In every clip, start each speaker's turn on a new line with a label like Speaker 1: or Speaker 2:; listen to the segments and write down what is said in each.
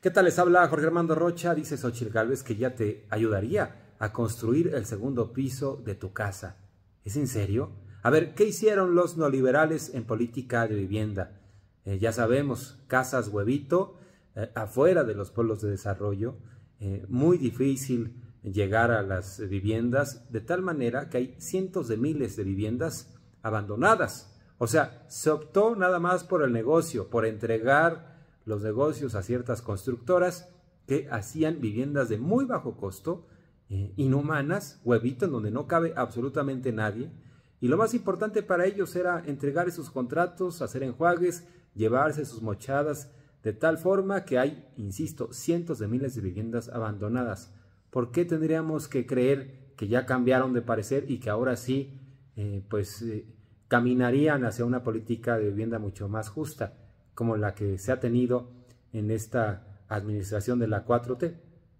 Speaker 1: ¿Qué tal les habla Jorge Armando Rocha? Dice Xochitl Gálvez que ya te ayudaría a construir el segundo piso de tu casa. ¿Es en serio? A ver, ¿qué hicieron los neoliberales en política de vivienda? Eh, ya sabemos, casas huevito, eh, afuera de los pueblos de desarrollo, eh, muy difícil llegar a las viviendas, de tal manera que hay cientos de miles de viviendas abandonadas. O sea, se optó nada más por el negocio, por entregar los negocios a ciertas constructoras que hacían viviendas de muy bajo costo, eh, inhumanas, huevitos donde no cabe absolutamente nadie. Y lo más importante para ellos era entregar esos contratos, hacer enjuagues, llevarse sus mochadas, de tal forma que hay, insisto, cientos de miles de viviendas abandonadas. ¿Por qué tendríamos que creer que ya cambiaron de parecer y que ahora sí, eh, pues, eh, caminarían hacia una política de vivienda mucho más justa? como la que se ha tenido en esta administración de la 4T.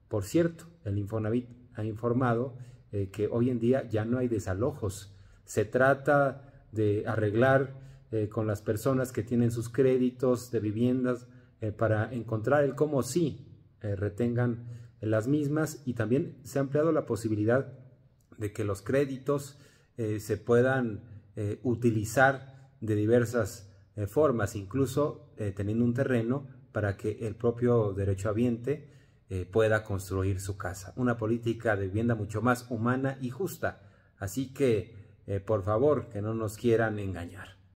Speaker 1: Por cierto, el Infonavit ha informado eh, que hoy en día ya no hay desalojos. Se trata de arreglar eh, con las personas que tienen sus créditos de viviendas eh, para encontrar el cómo sí retengan las mismas y también se ha ampliado la posibilidad de que los créditos se puedan utilizar de diversas eh, formas, incluso eh, teniendo un terreno para que el propio derecho eh, pueda construir su casa. Una política de vivienda mucho más humana y justa. Así que, eh, por favor, que no nos quieran engañar.